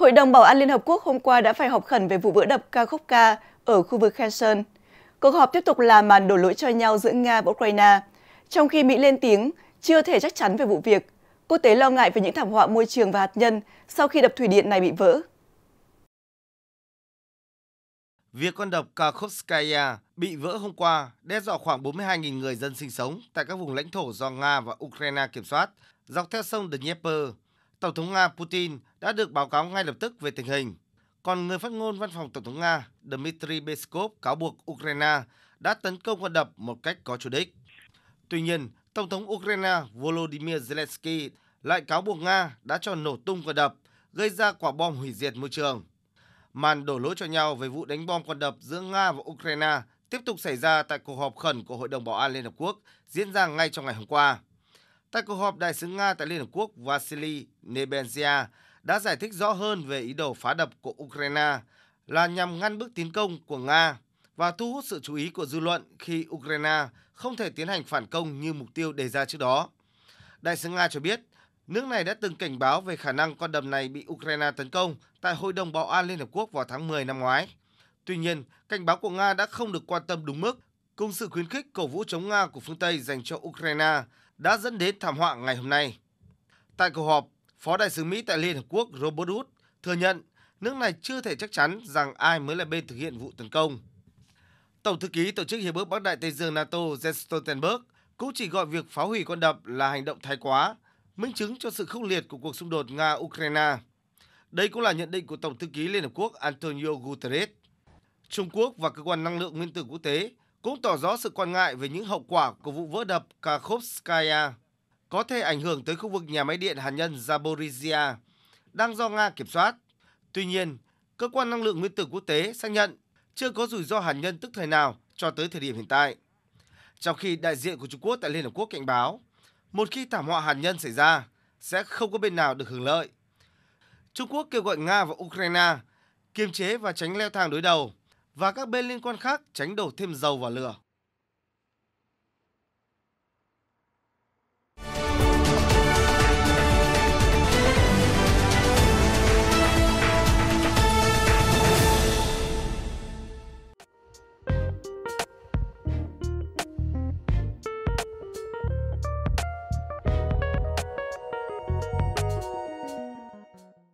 Hội đồng Bảo an Liên Hợp Quốc hôm qua đã phải họp khẩn về vụ vỡ đập Kakhovka ở khu vực Kherson. Cuộc họp tiếp tục là màn đổ lỗi cho nhau giữa Nga và Ukraine. Trong khi Mỹ lên tiếng, chưa thể chắc chắn về vụ việc, quốc tế lo ngại về những thảm họa môi trường và hạt nhân sau khi đập thủy điện này bị vỡ. Việc con đập Kakhovskaya bị vỡ hôm qua đe dọa khoảng 42.000 người dân sinh sống tại các vùng lãnh thổ do Nga và Ukraine kiểm soát dọc theo sông Dnieper Tổng thống Nga Putin đã được báo cáo ngay lập tức về tình hình. Còn người phát ngôn văn phòng Tổng thống Nga Dmitry Peskov cáo buộc Ukraine đã tấn công quân đập một cách có chủ đích. Tuy nhiên, Tổng thống Ukraine Volodymyr Zelensky lại cáo buộc Nga đã cho nổ tung quân đập, gây ra quả bom hủy diệt môi trường. Màn đổ lỗi cho nhau về vụ đánh bom quân đập giữa Nga và Ukraine tiếp tục xảy ra tại cuộc họp khẩn của Hội đồng Bảo an Liên Hợp Quốc diễn ra ngay trong ngày hôm qua. Tại cuộc họp, đại sứ Nga tại Liên Hợp Quốc Vasily Nebenzia đã giải thích rõ hơn về ý đồ phá đập của Ukraine là nhằm ngăn bước tiến công của Nga và thu hút sự chú ý của dư luận khi Ukraine không thể tiến hành phản công như mục tiêu đề ra trước đó. Đại sứ Nga cho biết, nước này đã từng cảnh báo về khả năng con đầm này bị Ukraine tấn công tại Hội đồng Bảo an Liên Hợp Quốc vào tháng 10 năm ngoái. Tuy nhiên, cảnh báo của Nga đã không được quan tâm đúng mức, cùng sự khuyến khích cổ vũ chống Nga của phương Tây dành cho Ukraine đã dẫn đến thảm họa ngày hôm nay. Tại cuộc họp, Phó Đại sứ Mỹ tại Liên Hợp Quốc Robert Wood thừa nhận nước này chưa thể chắc chắn rằng ai mới là bên thực hiện vụ tấn công. Tổng thư ký Tổ chức Hiệp ước Bắc Đại Tây Dương NATO Jens Stoltenberg cũng chỉ gọi việc phá hủy con đập là hành động thái quá, minh chứng cho sự khốc liệt của cuộc xung đột Nga-Ukraine. Đây cũng là nhận định của Tổng thư ký Liên Hợp Quốc Antonio Guterres. Trung Quốc và Cơ quan Năng lượng Nguyên tử Quốc tế cũng tỏ rõ sự quan ngại về những hậu quả của vụ vỡ đập Kakhovskaya có thể ảnh hưởng tới khu vực nhà máy điện hạt nhân Zaporizhia đang do Nga kiểm soát. Tuy nhiên, cơ quan năng lượng nguyên tử quốc tế xác nhận chưa có rủi ro hạt nhân tức thời nào cho tới thời điểm hiện tại. Trong khi đại diện của Trung Quốc tại Liên Hợp Quốc cảnh báo, một khi thảm họa hạt nhân xảy ra, sẽ không có bên nào được hưởng lợi. Trung Quốc kêu gọi Nga và Ukraine kiềm chế và tránh leo thang đối đầu và các bên liên quan khác tránh đổ thêm dầu vào lửa.